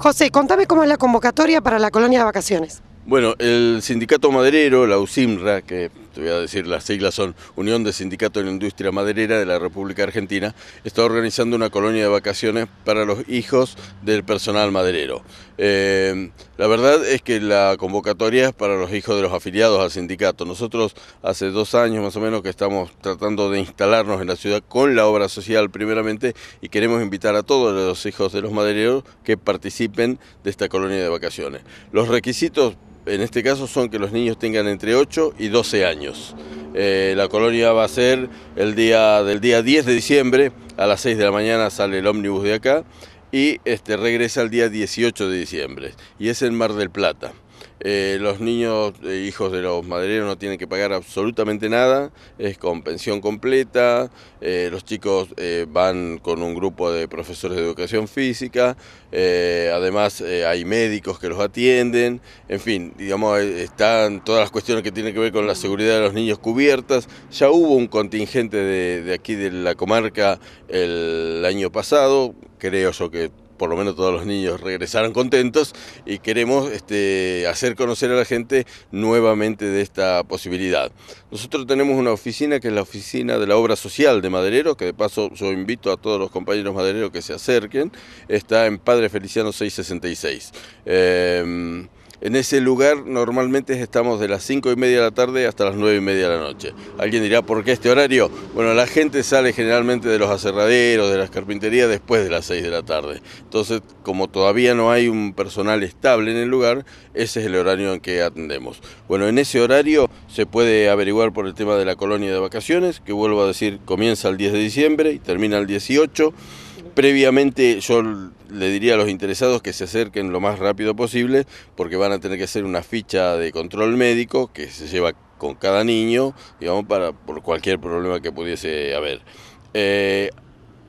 José, contame cómo es la convocatoria para la colonia de vacaciones. Bueno, el sindicato maderero, la USIMRA, que te voy a decir, las siglas son Unión de Sindicato de la Industria Maderera de la República Argentina, está organizando una colonia de vacaciones para los hijos del personal maderero. Eh, la verdad es que la convocatoria es para los hijos de los afiliados al sindicato. Nosotros hace dos años más o menos que estamos tratando de instalarnos en la ciudad con la obra social primeramente y queremos invitar a todos los hijos de los madereros que participen de esta colonia de vacaciones. Los requisitos en este caso son que los niños tengan entre 8 y 12 años. Eh, la colonia va a ser el día del día 10 de diciembre, a las 6 de la mañana sale el ómnibus de acá y este, regresa el día 18 de diciembre y es en Mar del Plata. Eh, los niños eh, hijos de los madereros no tienen que pagar absolutamente nada, es con pensión completa, eh, los chicos van con un grupo de profesores de educación física, además hay médicos que los atienden, en fin, digamos, están todas las cuestiones que tienen que ver con la seguridad de los niños cubiertas. Ya hubo un contingente de, de aquí de la comarca el año pasado, creo yo que por lo menos todos los niños regresaron contentos y queremos este, hacer conocer a la gente nuevamente de esta posibilidad. Nosotros tenemos una oficina que es la oficina de la obra social de Maderero, que de paso yo invito a todos los compañeros madereros que se acerquen, está en Padre Feliciano 666. En ese lugar normalmente estamos de las 5 y media de la tarde hasta las 9 y media de la noche. Alguien dirá, ¿por qué este horario? Bueno, la gente sale generalmente de los aserraderos, de las carpinterías después de las 6 de la tarde. Entonces, como todavía no hay un personal estable en el lugar, ese es el horario en que atendemos. Bueno, en ese horario se puede averiguar por el tema de la colonia de vacaciones, que vuelvo a decir, comienza el 10 de diciembre y termina el 18 previamente yo le diría a los interesados que se acerquen lo más rápido posible porque van a tener que hacer una ficha de control médico que se lleva con cada niño, digamos, para, por cualquier problema que pudiese haber. Eh,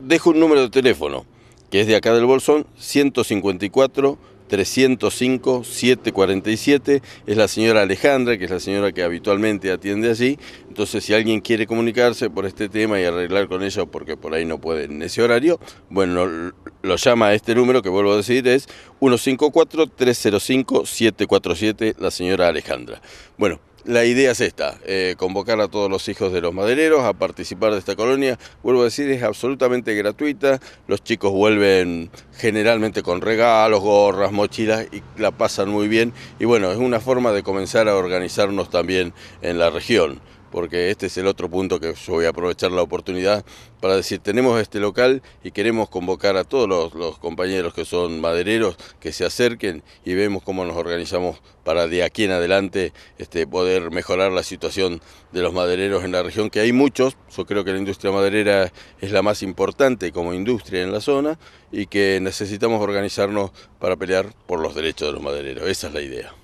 dejo un número de teléfono que es de acá del Bolsón, 154 305-747. Es la señora Alejandra, que es la señora que habitualmente atiende allí. Entonces, si alguien quiere comunicarse por este tema y arreglar con ella, porque por ahí no puede en ese horario, bueno, lo llama a este número que vuelvo a decir es 154-305-747, la señora Alejandra. Bueno. La idea es esta, eh, convocar a todos los hijos de los madereros a participar de esta colonia. Vuelvo a decir, es absolutamente gratuita. Los chicos vuelven generalmente con regalos, gorras, mochilas y la pasan muy bien. Y bueno, es una forma de comenzar a organizarnos también en la región porque este es el otro punto que yo voy a aprovechar la oportunidad para decir, tenemos este local y queremos convocar a todos los, compañeros que son madereros que se acerquen y vemos cómo nos organizamos para de aquí en adelante este, poder mejorar la situación de los madereros en la región, que hay muchos, yo creo que la industria maderera es la más importante como industria en la zona y que necesitamos organizarnos para pelear por los derechos de los madereros, esa es la idea.